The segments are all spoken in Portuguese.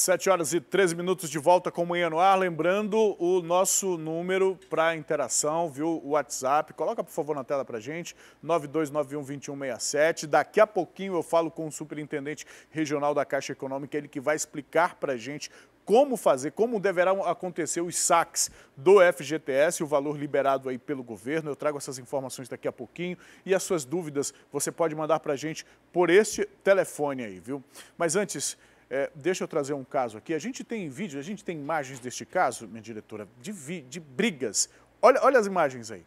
7 horas e 13 minutos de volta com Manhã no Ar. Lembrando o nosso número para interação, viu? O WhatsApp. Coloca, por favor, na tela para gente. 92912167. Daqui a pouquinho eu falo com o superintendente regional da Caixa Econômica, ele que vai explicar para gente como fazer, como deverão acontecer os saques do FGTS, o valor liberado aí pelo governo. Eu trago essas informações daqui a pouquinho e as suas dúvidas você pode mandar para a gente por este telefone aí, viu? Mas antes, é, deixa eu trazer um caso aqui. A gente tem vídeo, a gente tem imagens deste caso, minha diretora, de, vi, de brigas. Olha, olha as imagens aí.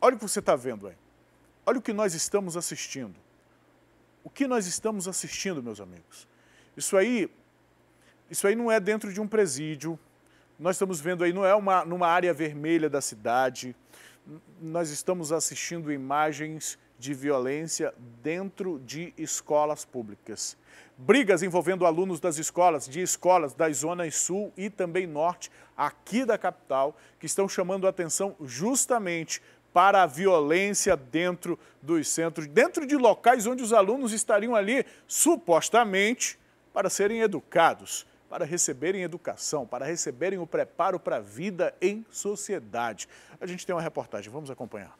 Olha o que você está vendo aí. Olha o que nós estamos assistindo. O que nós estamos assistindo, meus amigos? Isso aí, isso aí não é dentro de um presídio. Nós estamos vendo aí, não é uma, numa área vermelha da cidade. Nós estamos assistindo imagens de violência dentro de escolas públicas. Brigas envolvendo alunos das escolas, de escolas das zonas sul e também norte aqui da capital, que estão chamando a atenção justamente para a violência dentro dos centros, dentro de locais onde os alunos estariam ali supostamente para serem educados, para receberem educação, para receberem o preparo para a vida em sociedade. A gente tem uma reportagem, vamos acompanhar.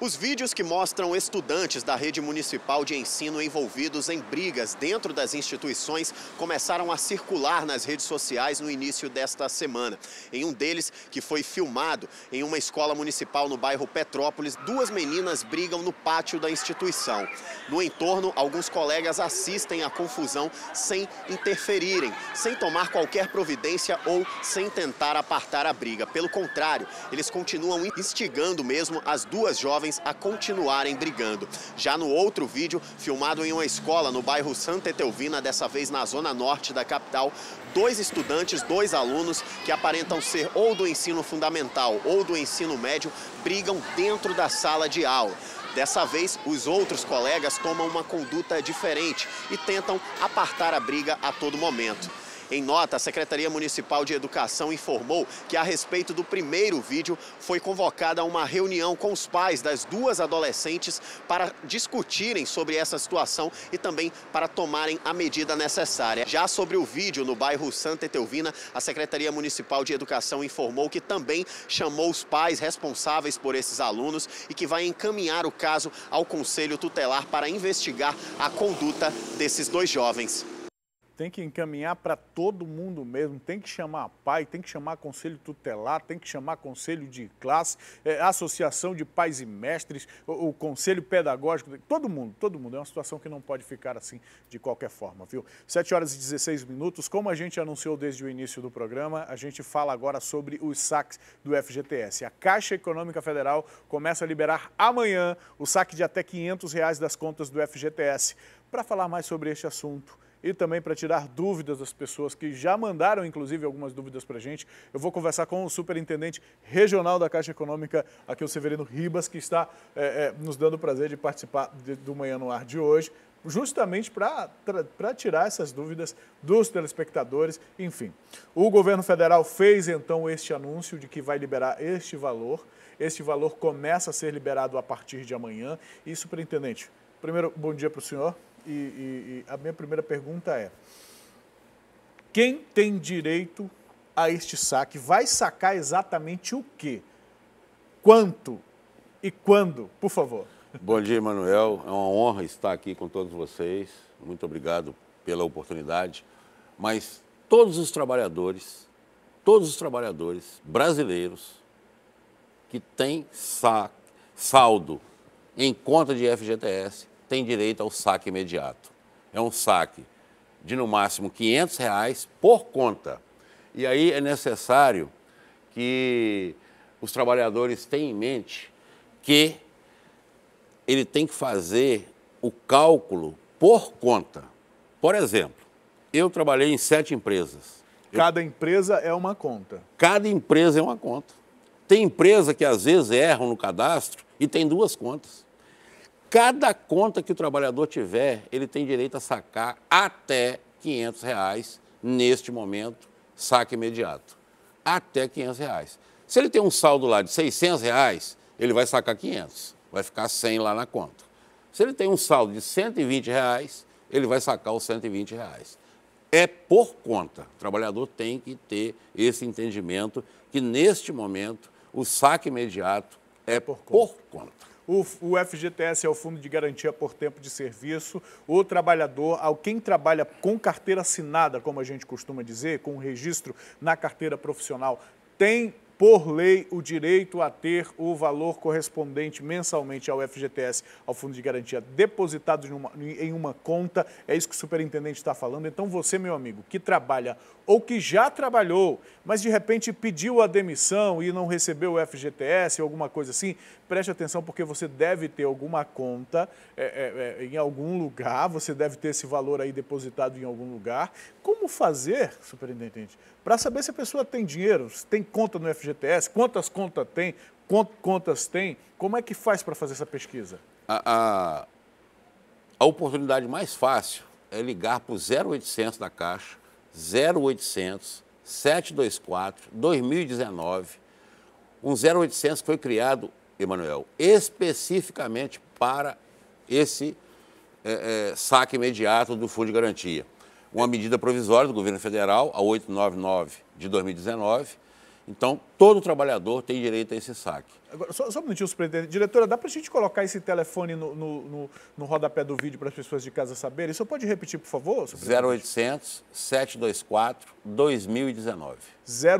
Os vídeos que mostram estudantes da rede municipal de ensino envolvidos em brigas dentro das instituições começaram a circular nas redes sociais no início desta semana. Em um deles, que foi filmado em uma escola municipal no bairro Petrópolis, duas meninas brigam no pátio da instituição. No entorno, alguns colegas assistem à confusão sem interferirem, sem tomar qualquer providência ou sem tentar apartar a briga. Pelo contrário, eles continuam instigando mesmo as duas jovens jovens a continuarem brigando. Já no outro vídeo, filmado em uma escola no bairro Santa Etelvina, dessa vez na zona norte da capital, dois estudantes, dois alunos que aparentam ser ou do ensino fundamental ou do ensino médio, brigam dentro da sala de aula. Dessa vez, os outros colegas tomam uma conduta diferente e tentam apartar a briga a todo momento. Em nota, a Secretaria Municipal de Educação informou que, a respeito do primeiro vídeo, foi convocada uma reunião com os pais das duas adolescentes para discutirem sobre essa situação e também para tomarem a medida necessária. Já sobre o vídeo no bairro Santa Etelvina, a Secretaria Municipal de Educação informou que também chamou os pais responsáveis por esses alunos e que vai encaminhar o caso ao Conselho Tutelar para investigar a conduta desses dois jovens tem que encaminhar para todo mundo mesmo, tem que chamar pai, tem que chamar conselho tutelar, tem que chamar conselho de classe, é, associação de pais e mestres, o, o, conselho pedagógico, todo mundo, todo mundo. É uma situação que não pode ficar assim de qualquer forma, viu? 7 horas e 16 minutos, como a gente anunciou desde o início do programa, a gente fala agora sobre os saques do FGTS. A Caixa Econômica Federal começa a liberar amanhã o saque de até 500 reais das contas do FGTS. Para falar mais sobre este assunto, e também para tirar dúvidas das pessoas que já mandaram, inclusive, algumas dúvidas para a gente. Eu vou conversar com o superintendente regional da Caixa Econômica, aqui o Severino Ribas, que está é, é, nos dando o prazer de participar de, do Manhã no Ar de hoje justamente para tirar essas dúvidas dos telespectadores. Enfim, o governo federal fez então este anúncio de que vai liberar este valor. Este valor começa a ser liberado a partir de amanhã. E, superintendente, primeiro, bom dia para o senhor e, e, a minha primeira pergunta é: quem tem direito a este saque? Vai sacar exatamente o quê? Quanto e quando, por favor? Bom dia, Manuel. É uma honra estar aqui com todos vocês. Muito obrigado pela oportunidade. Mas todos os trabalhadores, todos os trabalhadores brasileiros que têm saldo em conta de FGTS tem direito ao saque imediato. É um saque de no máximo 500 reais por conta. E aí é necessário que os trabalhadores tenham em mente que ele tem que fazer o cálculo por conta. Por exemplo, eu trabalhei em sete empresas. Cada eu... empresa é uma conta. Cada empresa é uma conta. Tem empresa que às vezes erram no cadastro e tem duas contas cada conta que o trabalhador tiver, ele tem direito a sacar até 500 reais neste momento, saque imediato. Até 500 reais. Se ele tem um saldo lá de 600 reais, ele vai sacar 500, vai ficar 100 lá na conta. Se ele tem um saldo de 120 reais, ele vai sacar os 120 reais. É por conta. O trabalhador tem que ter esse entendimento que, neste momento, o saque imediato é, é por conta. Por conta. O, o FGTS é o Fundo de Garantia por Tempo de Serviço. O trabalhador, ao quem trabalha com carteira assinada, como a gente costuma dizer, com registro na carteira profissional, tem por lei, o direito a ter o valor correspondente mensalmente ao FGTS, ao Fundo de Garantia, depositado em uma, em uma, conta. É isso que o superintendente está falando. Então, você, meu amigo, que trabalha ou que já trabalhou, mas de repente pediu a demissão e não recebeu o FGTS ou alguma coisa assim, preste atenção porque você deve ter alguma conta é, é, é, em algum lugar, você deve ter esse valor aí depositado em algum lugar. Como fazer, superintendente, para saber se a pessoa tem dinheiro, se tem conta no FGTS, quantas contas tem, quantas contas tem, como é que faz para fazer essa pesquisa? A, a, a oportunidade mais fácil é ligar para o 0800 da Caixa, 0800 724 2019. Um 0800 que foi criado, Emanuel, especificamente para esse é, é, saque imediato do Fundo de Garantia. Uma medida provisória do governo federal, a 899 de 2019, então, todo trabalhador tem direito a esse saque. Agora, só, só um minutinho, superintendente. Diretora, dá para a gente colocar esse telefone no, no, no, no rodapé do vídeo para as pessoas de casa saberem? Isso pode repetir, por favor? 0800 724 2019.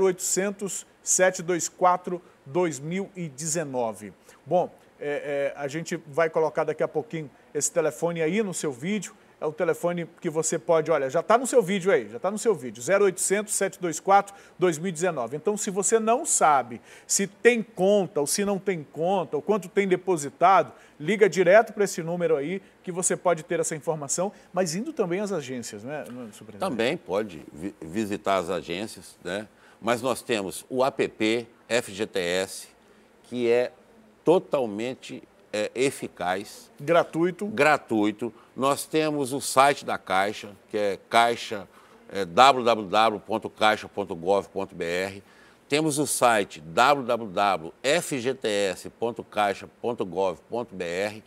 0800 724 2019. Bom, é, é, a gente vai colocar daqui a pouquinho esse telefone aí no seu vídeo é o telefone que você pode, olha, já está no seu vídeo aí, já está no seu vídeo, 0800 724 2019. Então, se você não sabe se tem conta ou se não tem conta, ou quanto tem depositado, liga direto para esse número aí que você pode ter essa informação, mas indo também às agências, né, né Também pode visitar as agências, né? Mas nós temos o APP FGTS, que é totalmente é, eficaz. Gratuito. Gratuito. Nós temos o site da Caixa, que é caixa é, www.caixa.gov.br. Temos o site www.fgts.caixa.gov.br.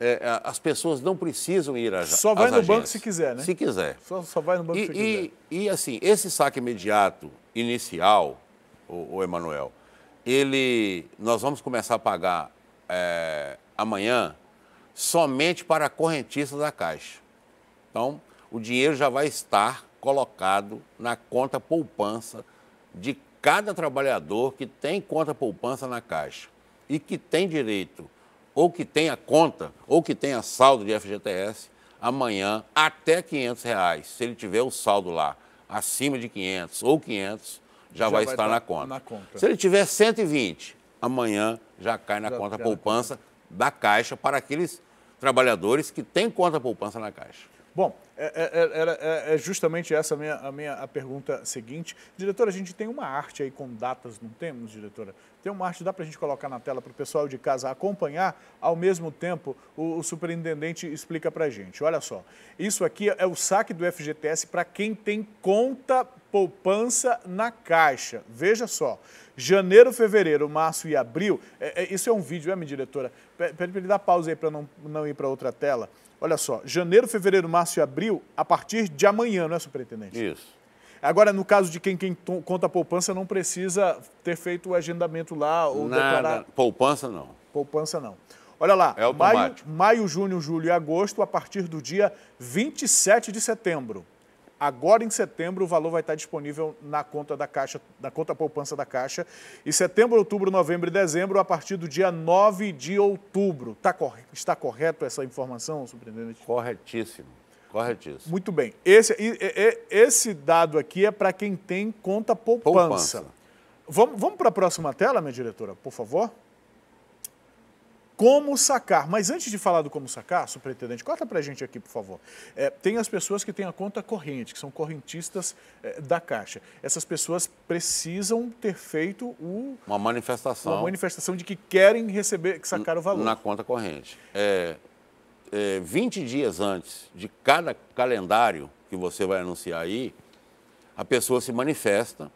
É, as pessoas não precisam ir às Só vai às no agências, banco se quiser, né? Se quiser. Só, só vai no banco e, se quiser. E, e assim, esse saque imediato inicial, o, o Emanuel, ele, nós vamos começar a pagar é, amanhã somente para a correntista da Caixa. Então, o dinheiro já vai estar colocado na conta poupança de cada trabalhador que tem conta poupança na Caixa e que tem direito, ou que tenha conta, ou que tenha saldo de FGTS, amanhã até 500 reais. Se ele tiver o saldo lá acima de 500 ou 500, já, já vai, vai estar, estar na, conta. na conta. Se ele tiver 120 amanhã já cai na já, conta poupança da Caixa para aqueles trabalhadores que têm conta poupança na Caixa. Bom, é, é, é, é, justamente essa a minha, a minha a pergunta seguinte. Diretora, a gente tem uma arte aí com datas, não temos, diretora? Tem uma arte, dá para a gente colocar na tela para o pessoal de casa acompanhar, ao mesmo tempo o, o superintendente explica para a gente. Olha só, isso aqui é o saque do FGTS para quem tem conta poupança na caixa. Veja só, janeiro, fevereiro, março e abril, é, é, isso é um vídeo, é, minha diretora? Pede para ele dar pausa aí para não, não ir para outra tela. Olha só, janeiro, fevereiro, março e abril, a partir de amanhã, não é, superintendente? Isso. Agora, no caso de quem, quem conta a poupança, não precisa ter feito o agendamento lá ou Nada. declarar. Poupança não. Poupança não. Olha lá, é maio, maio, junho, julho e agosto, a partir do dia 27 de setembro. Agora em setembro o valor vai estar disponível na conta da Caixa, na conta poupança da Caixa. E setembro, outubro, novembro e dezembro a partir do dia 9 de outubro. Tá corre... Está correto essa informação, superintendente? Corretíssimo. Corretíssimo. Muito bem. Esse, esse dado aqui é para quem tem conta poupança. poupança. Vamos, vamos para a próxima tela, minha diretora, por favor? como sacar. Mas antes de falar do como sacar, superintendente, corta para a gente aqui, por favor. É, tem as pessoas que têm a conta corrente, que são correntistas é, da Caixa. Essas pessoas precisam ter feito o... Uma manifestação. Uma manifestação de que querem receber, que sacar o valor. Na conta corrente. É, é, 20 dias antes de cada calendário que você vai anunciar aí, a pessoa se manifesta.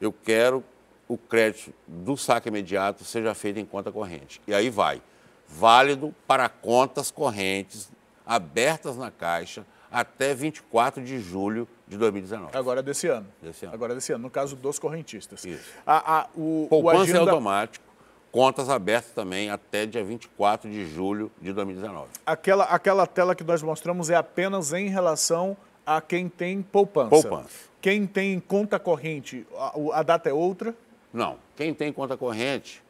Eu quero o crédito do saque imediato seja feito em conta corrente. E aí vai válido para contas correntes abertas na Caixa até 24 de julho de 2019. Agora desse ano. Desse ano. Agora desse ano, no caso dos correntistas. Isso. A, a, o, Poupança o é agenda... é automático, contas abertas também até dia 24 de julho de 2019. Aquela, aquela tela que nós mostramos é apenas em relação a quem tem poupança. Poupança. Quem tem conta corrente, a, a data é outra? Não. Quem tem conta corrente,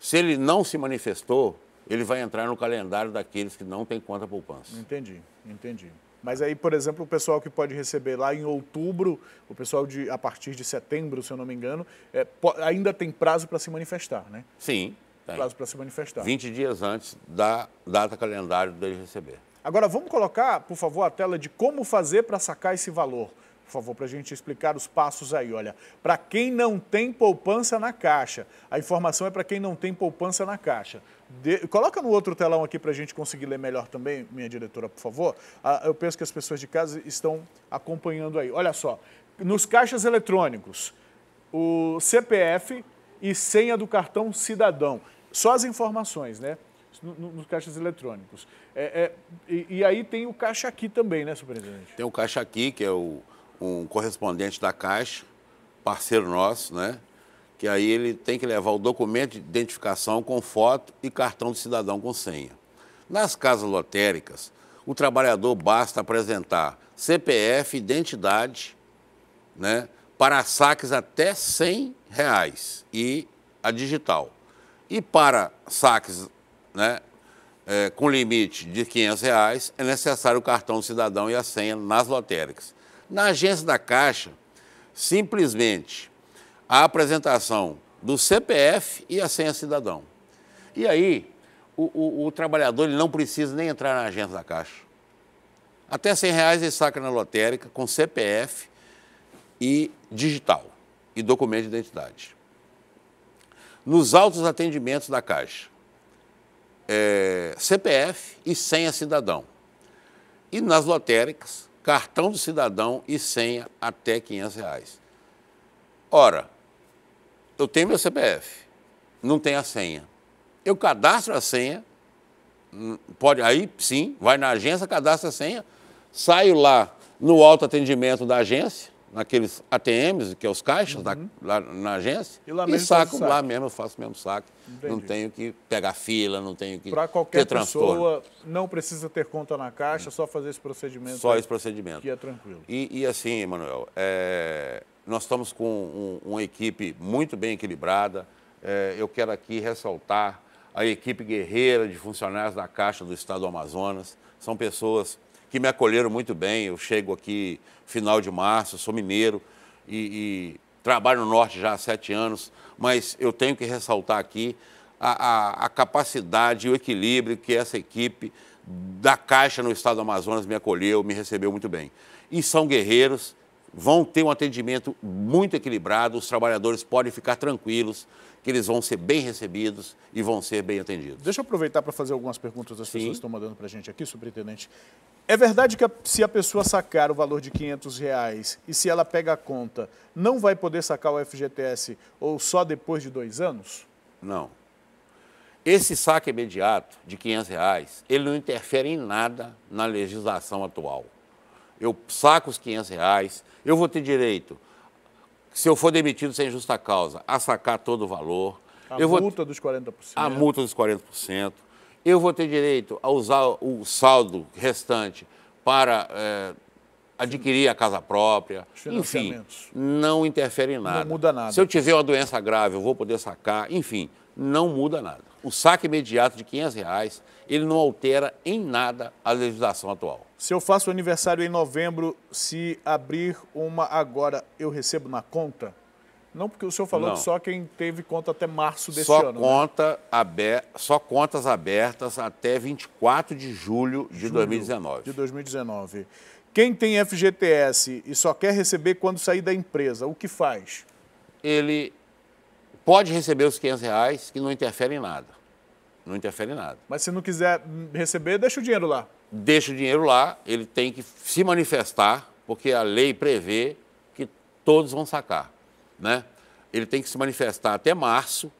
se ele não se manifestou, ele vai entrar no calendário daqueles que não têm conta poupança. Entendi, entendi. Mas aí, por exemplo, o pessoal que pode receber lá em outubro, o pessoal de a partir de setembro, se eu não me engano, é, ainda tem prazo para se manifestar, né? Sim. Tem. Prazo para se manifestar. 20 dias antes da data calendário dele receber. Agora, vamos colocar, por favor, a tela de como fazer para sacar esse valor. Por favor, para a gente explicar os passos aí. Olha, para quem não tem poupança na caixa, a informação é para quem não tem poupança na caixa. De... Coloca no outro telão aqui para a gente conseguir ler melhor também, minha diretora, por favor. Ah, eu penso que as pessoas de casa estão acompanhando aí. Olha só, nos caixas eletrônicos, o CPF e senha do cartão cidadão. Só as informações, né? nos caixas eletrônicos. É, é, e, e, aí tem o caixa aqui também, né, superintendente? Tem o caixa aqui, que é o, um correspondente da Caixa, parceiro nosso, né? que aí ele tem que levar o documento de identificação com foto e cartão de cidadão com senha. Nas casas lotéricas, o trabalhador basta apresentar CPF, identidade, né, para saques até 100 reais e a digital. E para saques né, é, com limite de 500 reais, é necessário o cartão do cidadão e a senha nas lotéricas. Na agência da Caixa, simplesmente a apresentação do CPF e a senha cidadão. E aí, o, o, o trabalhador ele não precisa nem entrar na agência da Caixa. Até 100 reais ele saca na lotérica com CPF e digital e documento de identidade. Nos autos atendimentos da Caixa, é, CPF e senha cidadão. E nas lotéricas, cartão do cidadão e senha até 500 reais. Ora, eu tenho meu CPF, não tenho a senha. Eu cadastro a senha, pode, aí sim, vai na agência, cadastro a senha, saio lá no autoatendimento da agência, naqueles ATMs, que é os caixas uhum. na, lá na agência, e, lá e saco lá mesmo, eu faço mesmo saco, Entendi. Não tenho que pegar fila, não tenho que Para qualquer pessoa, não precisa ter conta na caixa, hum. só fazer esse procedimento. Só aí, esse procedimento. Que é tranquilo. E, e assim, Emanuel, é, nós estamos com um, uma equipe muito bem equilibrada. É, eu quero aqui ressaltar a equipe guerreira de funcionários da Caixa do Estado do Amazonas. São pessoas que me acolheram muito bem. Eu chego aqui final de março, sou mineiro e, e trabalho no Norte já há sete anos, mas eu tenho que ressaltar aqui a, a, a capacidade e o equilíbrio que essa equipe da Caixa no Estado do Amazonas me acolheu, me recebeu muito bem. E são guerreiros vão ter um atendimento muito equilibrado, os trabalhadores podem ficar tranquilos que eles vão ser bem recebidos e vão ser bem atendidos. Deixa eu aproveitar para fazer algumas perguntas das Sim. pessoas que estão mandando para a gente aqui, superintendente. É verdade que a, se a pessoa sacar o valor de 500 reais e se ela pega a conta, não vai poder sacar o FGTS ou só depois de dois anos? Não. Esse saque imediato de 500 reais, ele não interfere em nada na legislação atual eu saco os 500 reais, eu vou ter direito, se eu for demitido sem justa causa, a sacar todo o valor. A eu multa vou, dos 40%. A multa dos 40%. Eu vou ter direito a usar o saldo restante para é, adquirir a casa própria. Enfim, não interfere em nada. Não muda nada. Se eu tiver uma doença grave, eu vou poder sacar. Enfim, não muda nada. O saque imediato de 500 reais ele não altera em nada a legislação atual. Se eu faço aniversário em novembro, se abrir uma agora, eu recebo na conta? Não, porque o senhor falou não. que só quem teve conta até março desse só ano. Né? Conta né? aber... Só contas abertas até 24 de julho de julho 2019. De 2019. Quem tem FGTS e só quer receber quando sair da empresa, o que faz? Ele pode receber os 500 reais, que não interfere em nada. Não interfere em nada. Mas se não quiser receber, deixa o dinheiro lá. Deixa o dinheiro lá, ele tem que se manifestar, porque a lei prevê que todos vão sacar. Né? Ele tem que se manifestar até março,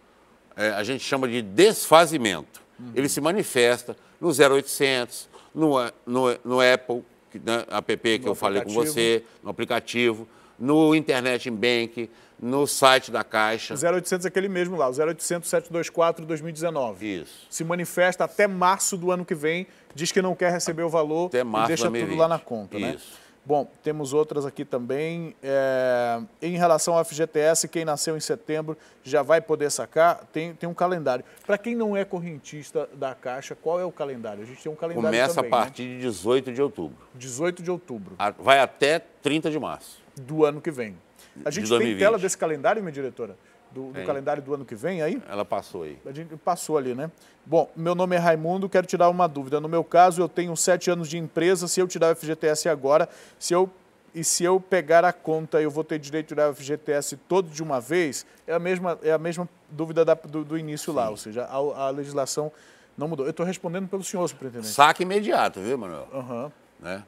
é, a gente chama de desfazimento. Uhum. Ele se manifesta no 0800, no, no, no Apple, né, app que no eu falei com você, no aplicativo no Internet Bank, no site da Caixa. 0800 é aquele mesmo lá, o 0800 724 2019. Isso. Se manifesta até março do ano que vem, diz que não quer receber o valor até março e deixa 2020. tudo lá na conta, né? Isso. né? Bom, temos outras aqui também. É, em relação ao FGTS, quem nasceu em setembro já vai poder sacar, tem, tem um calendário. Para quem não é correntista da Caixa, qual é o calendário? A gente tem um calendário Começa também, a né? partir né? de 18 de outubro. 18 de outubro. Vai até 30 de março do ano que vem. A gente tem tela desse calendário, minha diretora? Do, do calendário do ano que vem aí? Ela passou aí. A gente passou ali, né? Bom, meu nome é Raimundo, quero tirar uma dúvida. No meu caso, eu tenho sete anos de empresa, se eu tirar o FGTS agora, se eu e se eu pegar a conta, eu vou ter direito de tirar o FGTS todo de uma vez? É a mesma, é a mesma dúvida da, do, do, início Sim. lá, ou seja, a, a, legislação não mudou. Eu estou respondendo pelo senhor, superintendente. Saque imediato, viu, Manuel? Uhum. Né?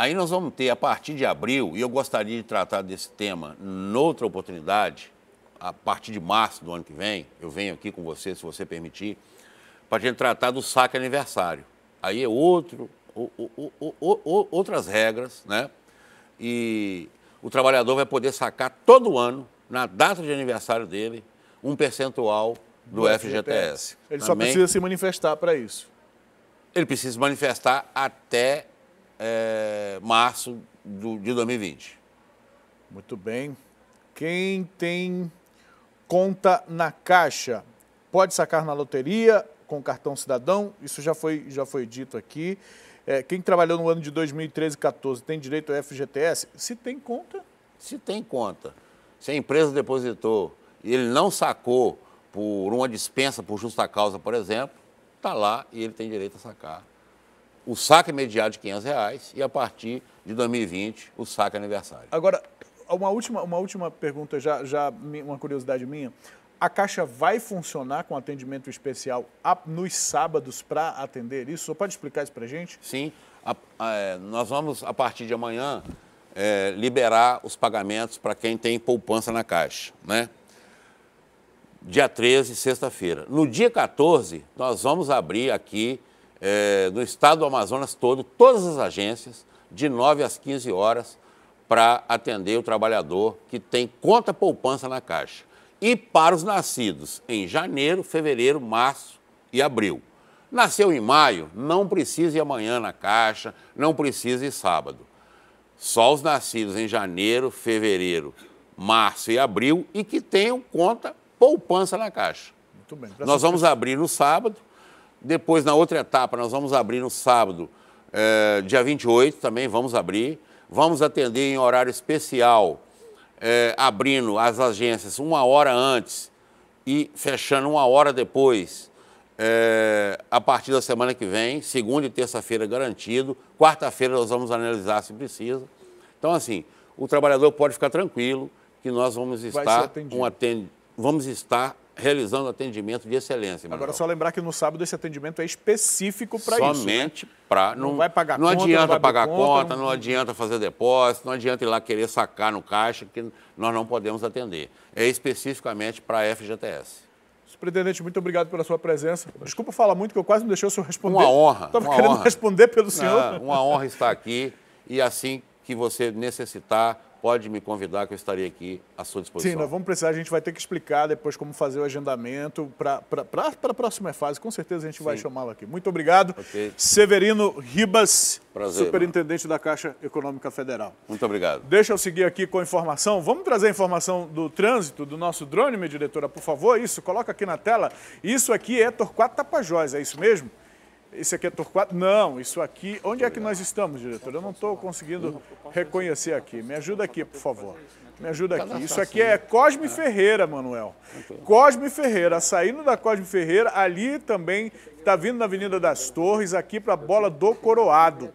Aí nós vamos ter, a partir de abril, e eu gostaria de tratar desse tema noutra oportunidade, a partir de março do ano que vem, eu venho aqui com você, se você permitir, para a gente tratar do saque aniversário. Aí é outro, o, o, o, outras regras, né? E o trabalhador vai poder sacar todo ano, na data de aniversário dele, um percentual do, do FGTS. FGTS. Ele Também, só precisa se manifestar para isso. Ele precisa se manifestar até é, março do, de 2020. Muito bem. Quem tem conta na Caixa pode sacar na loteria com cartão cidadão, isso já foi, já foi dito aqui. É, quem trabalhou no ano de 2013 e 14 tem direito ao FGTS? Se tem conta? Se tem conta. Se a empresa depositou e ele não sacou por uma dispensa por justa causa, por exemplo, está lá e ele tem direito a sacar o saque imediato de 500 reais e a partir de 2020 o saque aniversário. Agora, uma última, uma última pergunta, já, já uma curiosidade minha. A Caixa vai funcionar com atendimento especial nos sábados para atender isso? pode explicar isso para gente? Sim. A, a, é, nós vamos, a partir de amanhã, é, liberar os pagamentos para quem tem poupança na Caixa. Né? Dia 13, sexta-feira. No dia 14, nós vamos abrir aqui é, do estado do Amazonas todo, todas as agências, de 9 às 15 horas, para atender o trabalhador que tem conta poupança na Caixa. E para os nascidos em janeiro, fevereiro, março e abril. Nasceu em maio, não precisa ir amanhã na Caixa, não precisa ir sábado. Só os nascidos em janeiro, fevereiro, março e abril e que tenham conta poupança na Caixa. Muito bem. Nós vamos abrir no sábado, depois, na outra etapa, nós vamos abrir no sábado, é, dia 28 também, vamos abrir. Vamos atender em horário especial, é, abrindo as agências uma hora antes e fechando uma hora depois. É, a partir da semana que vem, segunda e terça-feira garantido, quarta-feira nós vamos analisar se precisa. Então, assim, o trabalhador pode ficar tranquilo que nós vamos estar um atend... vamos estar realizando atendimento de excelência. Manuel. Agora, só lembrar que no sábado esse atendimento é específico para isso. Né? Somente né? para. Não, não, vai pagar não conta. Adianta não adianta pagar conta, conta não... não... adianta fazer depósito, não adianta ir lá querer sacar no caixa, que nós não podemos atender. É especificamente para a FGTS. Superintendente, muito obrigado pela sua presença. Desculpa falar muito, que eu quase não deixei o senhor responder. Uma honra. Estava querendo honra. responder pelo senhor. uma honra estar aqui e assim que você necessitar pode me convidar que eu estarei aqui à sua disposição. Sim, nós vamos precisar, a gente vai ter que explicar depois como fazer o agendamento para a próxima fase. Com certeza a gente Sim. vai chamá-lo aqui. Muito obrigado. Okay. Severino Ribas, Prazer, superintendente mano. da Caixa Econômica Federal. Muito obrigado. Deixa eu seguir aqui com a informação. Vamos trazer a informação do trânsito do nosso drone, minha diretora, por favor. Isso, coloca aqui na tela. Isso aqui é Torquato Tapajós, é isso mesmo? Esse aqui é Torquato? Não, isso aqui. Onde é que nós estamos, diretor? Eu não estou conseguindo reconhecer aqui. Me ajuda aqui, por favor. Me ajuda aqui. Isso aqui é Cosme Ferreira, Manuel. Cosme Ferreira, saindo da Cosme Ferreira, ali também está vindo na Avenida das Torres, aqui para a Bola do Coroado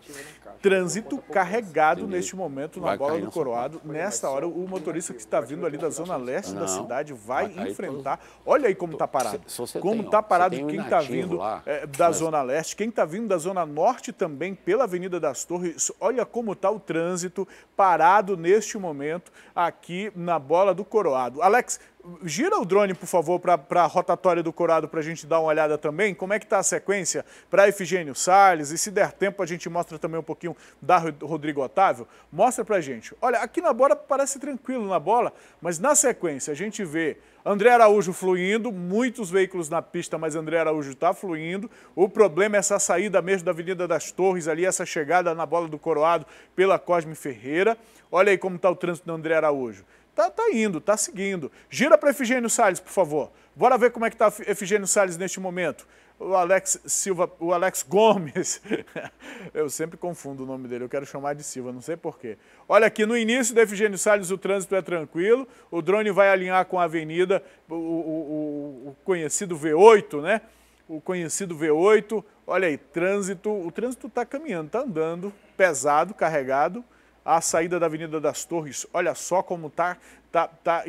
trânsito carregado Entendi. neste momento na vai bola do Coroado. Nesta hora, o motorista que está vindo ali da zona leste não, da cidade vai, vai enfrentar. Olha aí como está parado. Se, se como está parado quem está um tá vindo é, da mas... zona leste, quem está vindo da zona norte também pela Avenida das Torres. Olha como está o trânsito parado neste momento aqui na bola do Coroado. Alex, Gira o drone, por favor, para a rotatória do Corado para a gente dar uma olhada também. Como é que está a sequência para Efigênio Salles? E se der tempo, a gente mostra também um pouquinho da Rodrigo Otávio. Mostra para a gente. Olha, aqui na bola parece tranquilo na bola, mas na sequência a gente vê André Araújo fluindo, muitos veículos na pista, mas André Araújo está fluindo. O problema é essa saída mesmo da Avenida das Torres ali, essa chegada na bola do Coroado pela Cosme Ferreira. Olha aí como está o trânsito do André Araújo. Tá, tá indo, tá seguindo. Gira para Efigênio Salles, por favor. Bora ver como é que tá Efigênio Salles neste momento. O Alex Silva, o Alex Gomes. eu sempre confundo o nome dele, eu quero chamar de Silva, não sei porquê. Olha aqui, no início do Efigênio Salles o trânsito é tranquilo, o drone vai alinhar com a avenida, o, o, o conhecido V8, né? O conhecido V8. Olha aí, trânsito, o trânsito está caminhando, está andando, pesado, carregado a saída da Avenida das Torres. Olha só como tá, tá, tá,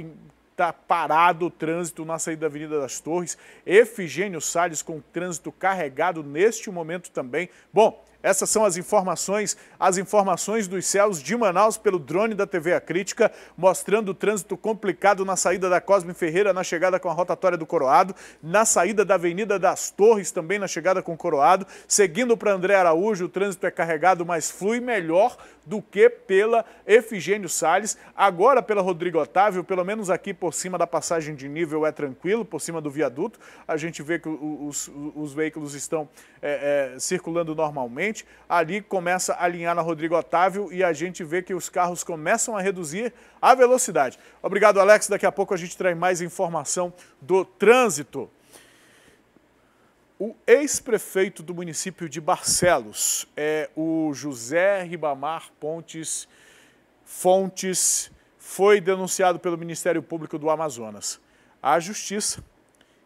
tá, parado o trânsito na saída da Avenida das Torres. Efigênio Salles com trânsito carregado neste momento também. Bom, essas são as informações, as informações dos céus de Manaus pelo drone da TV A Crítica, mostrando o trânsito complicado na saída da Cosme Ferreira, na chegada com a rotatória do Coroado, na saída da Avenida das Torres, também na chegada com o Coroado. Seguindo para André Araújo, o trânsito é carregado, mas flui melhor do que pela Efigênio Sales, agora pela Rodrigo Otávio, pelo menos aqui por cima da passagem de nível é tranquilo, por cima do viaduto, a gente vê que os, os veículos estão é, é, circulando normalmente frente, ali começa a alinhar na Rodrigo Otávio e a gente vê que os carros começam a reduzir a velocidade. Obrigado, Alex. Daqui a pouco a gente traz mais informação do trânsito. O ex-prefeito do município de Barcelos é o José Ribamar Pontes Fontes, foi denunciado pelo Ministério Público do Amazonas à Justiça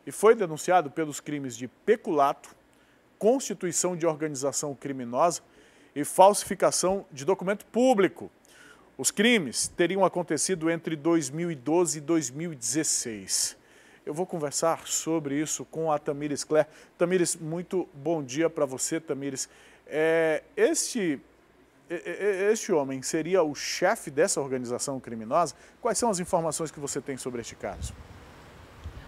e foi denunciado pelos crimes de peculato, constituição de organização criminosa e falsificação de documento público. Os crimes teriam acontecido entre 2012 e 2016. Eu vou conversar sobre isso com a Tamires Clare. Tamires, muito bom dia para você, Tamires. É, este, este homem seria o chefe dessa organização criminosa? Quais são as informações que você tem sobre este caso?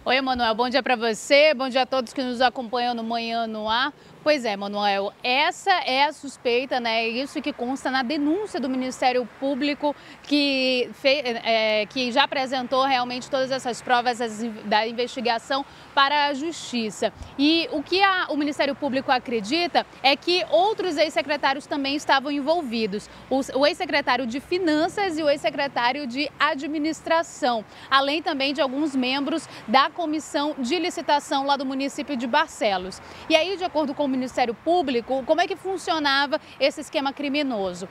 Oi, Emanuel, bom dia para você, bom dia a todos que nos acompanham no Manhã no Ar. Pois é, Manuel, essa é a suspeita, né? Isso que consta na denúncia do Ministério Público, que, fe- é, que já apresentou realmente todas essas provas da investigação para a Justiça. E o que a, o Ministério Público acredita é que outros ex-secretários também estavam envolvidos: o, o ex-secretário de Finanças e o ex-secretário de Administração, além também de alguns membros da comissão de licitação lá do município de Barcelos. E aí, de acordo com Ministério Público, como é que funcionava esse esquema criminoso.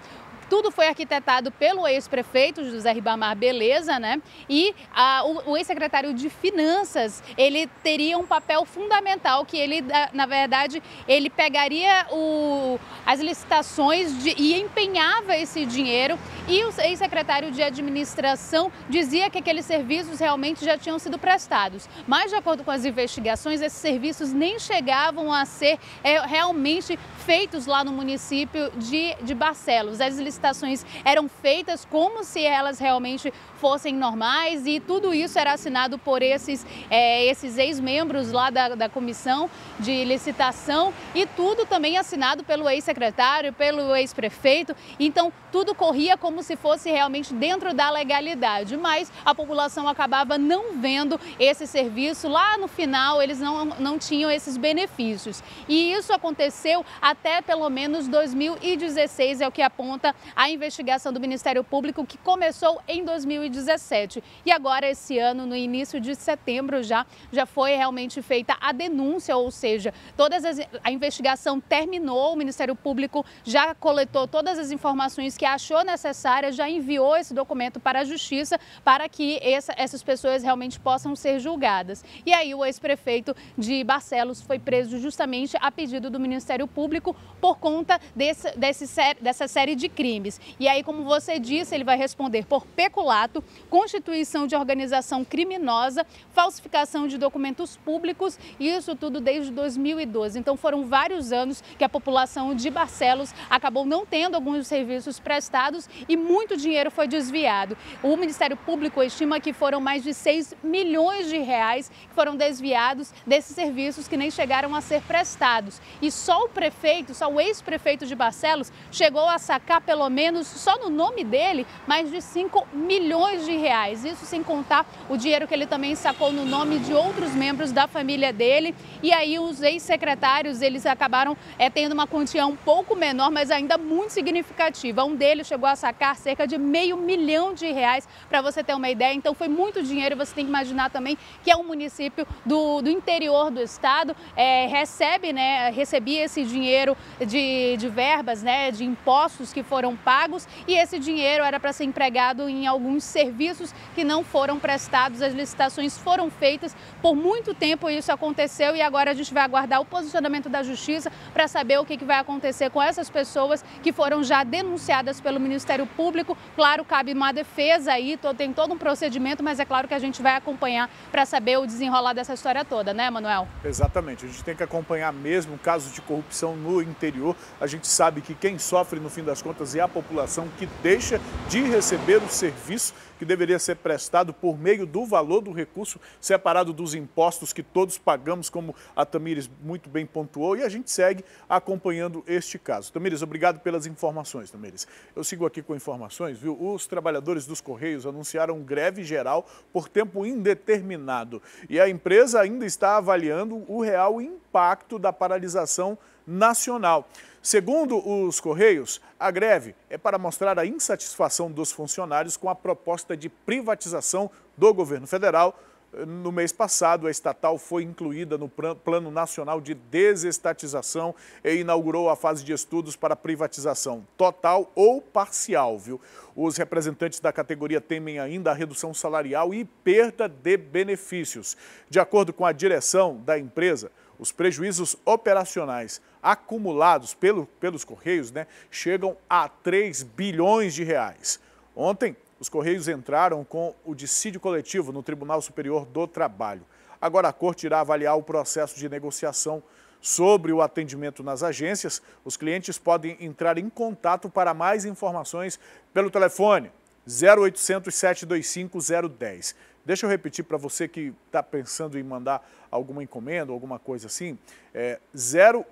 Tudo foi arquitetado pelo ex-prefeito José Ribamar Beleza, né? E a, ah, o, o ex-secretário de Finanças, ele teria um papel fundamental que ele, ah, na verdade, ele pegaria o, as licitações de, e empenhava esse dinheiro. E o ex-secretário de Administração dizia que aqueles serviços realmente já tinham sido prestados. Mas, de acordo com as investigações, esses serviços nem chegavam a ser é, realmente feitos lá no município de, de Barcelos. As licitações licitações eram feitas como se elas realmente fossem normais e tudo isso era assinado por esses, é, esses ex-membros lá da, da comissão de licitação e tudo também assinado pelo ex-secretário, pelo ex-prefeito. Então, tudo corria como se fosse realmente dentro da legalidade, mas a população acabava não vendo esse serviço. Lá no final, eles não, não tinham esses benefícios. E isso aconteceu até pelo menos 2016, é o que aponta a investigação do Ministério Público que começou em 2017. E agora, esse ano, no início de setembro já, já foi realmente feita a denúncia, ou seja, todas as, a investigação terminou, o Ministério Público já coletou todas as informações que achou necessárias, já enviou esse documento para a Justiça para que essa, essas pessoas realmente possam ser julgadas. E aí o ex-prefeito de Barcelos foi preso justamente a pedido do Ministério Público por conta desse, desse, dessa série de crimes crimes. E aí, como você disse, ele vai responder por peculato, constituição de organização criminosa, falsificação de documentos públicos, isso tudo desde 2012. Então, foram vários anos que a população de Barcelos acabou não tendo alguns serviços prestados e muito dinheiro foi desviado. O Ministério Público estima que foram mais de 6 milhões de reais que foram desviados desses serviços que nem chegaram a ser prestados. E só o prefeito, só o ex-prefeito de Barcelos chegou a sacar pelo menos só no nome dele, mais de 5 milhões de reais. Isso sem contar o dinheiro que ele também sacou no nome de outros membros da família dele. E aí os ex-secretários, eles acabaram é, tendo uma quantia um pouco menor, mas ainda muito significativa. Um deles chegou a sacar cerca de meio milhão de reais, para você ter uma ideia. Então foi muito dinheiro, você tem que imaginar também que é um município do, do interior do estado, é, recebe, né, recebia esse dinheiro de, de verbas, né, de impostos que foram foram pagos e esse dinheiro era para ser empregado em alguns serviços que não foram prestados. As licitações foram feitas por muito tempo isso aconteceu e agora a gente vai aguardar o posicionamento da Justiça para saber o que, vai acontecer com essas pessoas que foram já denunciadas pelo Ministério Público. Claro, cabe uma defesa aí, tem todo um procedimento, mas é claro que a gente vai acompanhar para saber o desenrolar dessa história toda, né, Manuel? Exatamente. A gente tem que acompanhar mesmo casos de corrupção no interior. A gente sabe que quem sofre, no fim das contas, é a população que deixa de receber o serviço que deveria ser prestado por meio do valor do recurso separado dos impostos que todos pagamos, como a Tamires muito bem pontuou, e a gente segue acompanhando este caso. Tamires, obrigado pelas informações, Tamires. Eu sigo aqui com informações, viu? Os trabalhadores dos Correios anunciaram greve geral por tempo indeterminado e a empresa ainda está avaliando o real impacto da paralisação nacional. Segundo os Correios, a greve é para mostrar a insatisfação dos funcionários com a proposta de privatização do governo federal. No mês passado, a estatal foi incluída no Plano Nacional de Desestatização e inaugurou a fase de estudos para privatização total ou parcial, viu? Os representantes da categoria temem ainda a redução salarial e perda de benefícios. De acordo com a direção da empresa, os prejuízos operacionais acumulados pelo, pelos Correios né, chegam a 3 bilhões de reais. Ontem, os Correios entraram com o dissídio coletivo no Tribunal Superior do Trabalho. Agora a Corte irá avaliar o processo de negociação sobre o atendimento nas agências. Os clientes podem entrar em contato para mais informações pelo telefone 0800 725 010. Deixa eu repetir para você que está pensando em mandar alguma encomenda, alguma coisa assim. É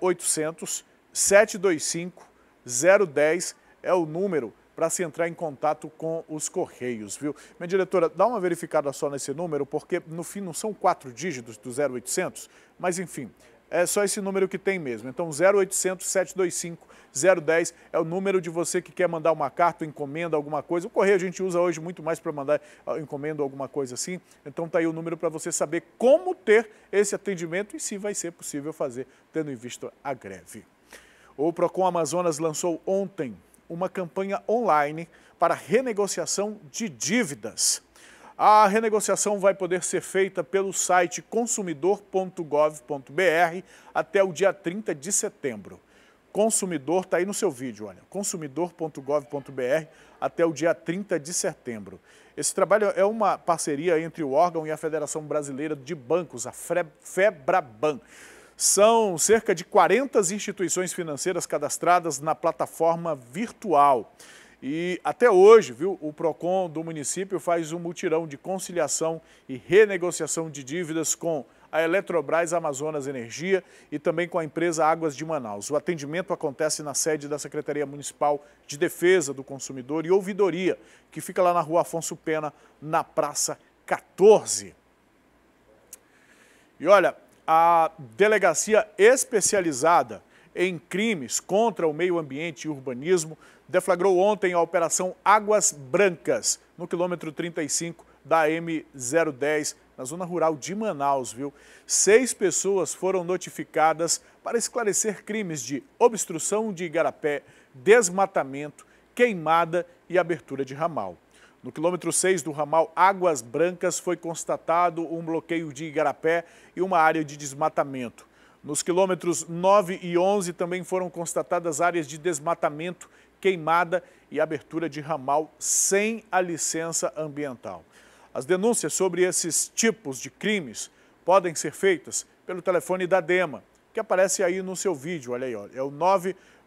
0800 725 010 é o número para se entrar em contato com os Correios, viu? Minha diretora, dá uma verificada só nesse número, porque no fim não são quatro dígitos do 0800, mas enfim, é só esse número que tem mesmo. Então 0800 725 010 é o número de você que quer mandar uma carta, encomenda, alguma coisa. O correio a gente usa hoje muito mais para mandar encomenda, alguma coisa assim. Então tá aí o número para você saber como ter esse atendimento e se vai ser possível fazer, tendo em vista a greve. O Procon Amazonas lançou ontem uma campanha online para renegociação de dívidas. A renegociação vai poder ser feita pelo site consumidor.gov.br até o dia 30 de setembro. Consumidor, está aí no seu vídeo, olha, consumidor.gov.br até o dia 30 de setembro. Esse trabalho é uma parceria entre o órgão e a Federação Brasileira de Bancos, a FEBRABAN. São cerca de 40 instituições financeiras cadastradas na plataforma virtual. E até hoje, viu, o PROCON do município faz um mutirão de conciliação e renegociação de dívidas com a Eletrobras Amazonas Energia e também com a empresa Águas de Manaus. O atendimento acontece na sede da Secretaria Municipal de Defesa do Consumidor e Ouvidoria, que fica lá na rua Afonso Pena, na Praça 14. E olha, a delegacia especializada em crimes contra o meio ambiente e urbanismo deflagrou ontem a Operação Águas Brancas, no quilômetro 35 da M010, na zona rural de Manaus, viu? Seis pessoas foram notificadas para esclarecer crimes de obstrução de igarapé, desmatamento, queimada e abertura de ramal. No quilômetro 6 do ramal Águas Brancas foi constatado um bloqueio de igarapé e uma área de desmatamento. Nos quilômetros 9 e 11 também foram constatadas áreas de desmatamento, queimada e abertura de ramal sem a licença ambiental. As denúncias sobre esses tipos de crimes podem ser feitas pelo telefone da DEMA, que aparece aí no seu vídeo, olha aí, olha, é o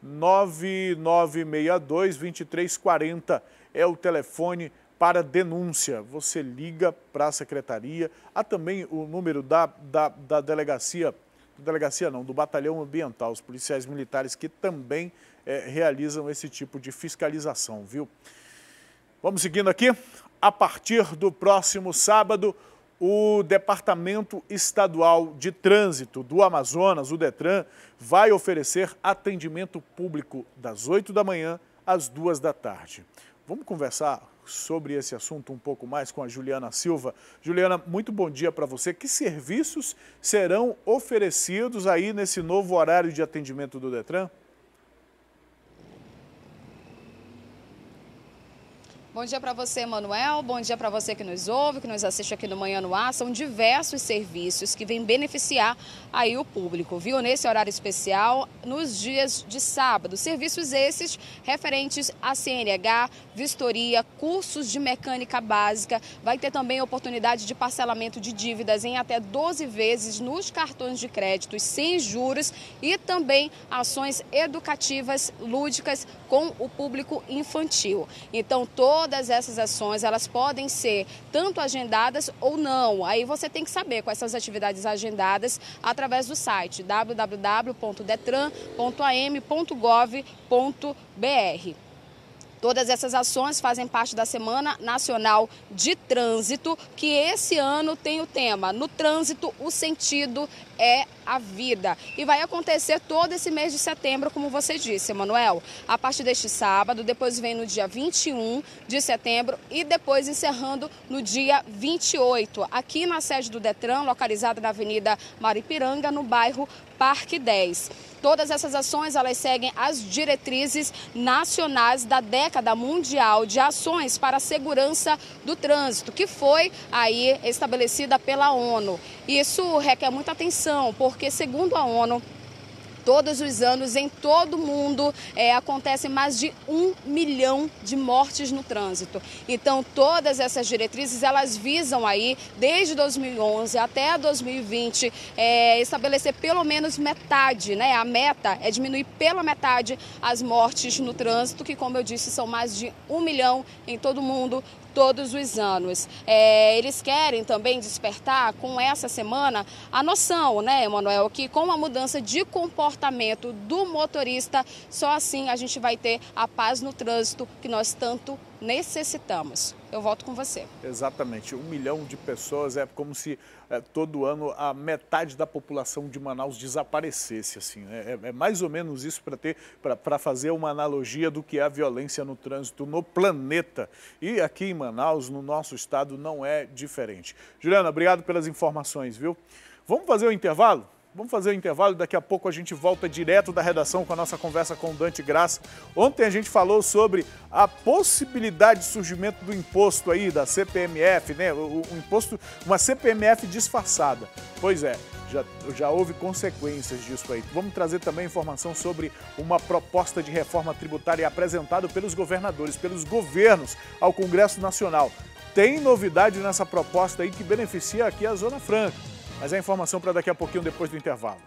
99962-2340, é o telefone para denúncia. Você liga para a secretaria, há também o número da, da, da delegacia delegacia não, do batalhão ambiental, os policiais militares que também é, realizam esse tipo de fiscalização, viu? Vamos seguindo aqui a partir do próximo sábado, o Departamento Estadual de Trânsito do Amazonas, o DETRAN, vai oferecer atendimento público das 8 da manhã às 2 da tarde. Vamos conversar sobre esse assunto um pouco mais com a Juliana Silva. Juliana, muito bom dia para você. Que serviços serão oferecidos aí nesse novo horário de atendimento do Detran? Bom dia para você, Manuel. Bom dia para você que nos ouve, que nos assiste aqui no Manhã no Ar. São diversos serviços que vêm beneficiar aí o público, viu? Nesse horário especial, nos dias de sábado. Serviços esses referentes a CNH, vistoria, cursos de mecânica básica. Vai ter também a oportunidade de parcelamento de dívidas em até 12 vezes nos cartões de crédito sem juros e também ações educativas lúdicas com o público infantil. Então, todo todas essas ações elas podem ser tanto agendadas ou não. Aí você tem que saber quais são as atividades agendadas através do site www.detran.am.gov.br. Todas essas ações fazem parte da Semana Nacional de Trânsito, que esse ano tem o tema No Trânsito, o Sentido é a vida. E vai acontecer todo esse mês de setembro, como você disse, Emanuel. A partir deste sábado, depois vem no dia 21 de setembro e depois encerrando no dia 28, aqui na sede do Detran, localizada na Avenida Maripiranga, no bairro Parque 10. Todas essas ações elas seguem as diretrizes nacionais da década mundial de ações para a segurança do trânsito, que foi aí estabelecida pela ONU. Isso requer muita atenção preocupação, porque segundo a ONU, Todos os anos, em todo o mundo, é, acontecem mais de um milhão de mortes no trânsito. Então, todas essas diretrizes, elas visam aí, desde 2011 até 2020, é, estabelecer pelo menos metade, né? A meta é diminuir pela metade as mortes no trânsito, que, como eu disse, são mais de um milhão em todo o mundo todos os anos. É, eles querem também despertar com essa semana a noção, né, Emanuel, que com a mudança de comportamento do motorista, só assim a gente vai ter a paz no trânsito que nós tanto necessitamos. Eu volto com você. Exatamente. Um milhão de pessoas é como se é, todo ano a metade da população de Manaus desaparecesse. assim. Né? É, é mais ou menos isso para ter para fazer uma analogia do que é a violência no trânsito no planeta. E aqui em Manaus, no nosso estado, não é diferente. Juliana, obrigado pelas informações, viu? Vamos fazer o um intervalo? Vamos fazer o um intervalo, daqui a pouco a gente volta direto da redação com a nossa conversa com o Dante Graça. Ontem a gente falou sobre a possibilidade de surgimento do imposto aí, da CPMF, né? O, o imposto, uma CPMF disfarçada. Pois é, já, já houve consequências disso aí. Vamos trazer também informação sobre uma proposta de reforma tributária apresentada pelos governadores, pelos governos ao Congresso Nacional. Tem novidade nessa proposta aí que beneficia aqui a Zona Franca. Mas é informação para daqui a pouquinho, depois do intervalo.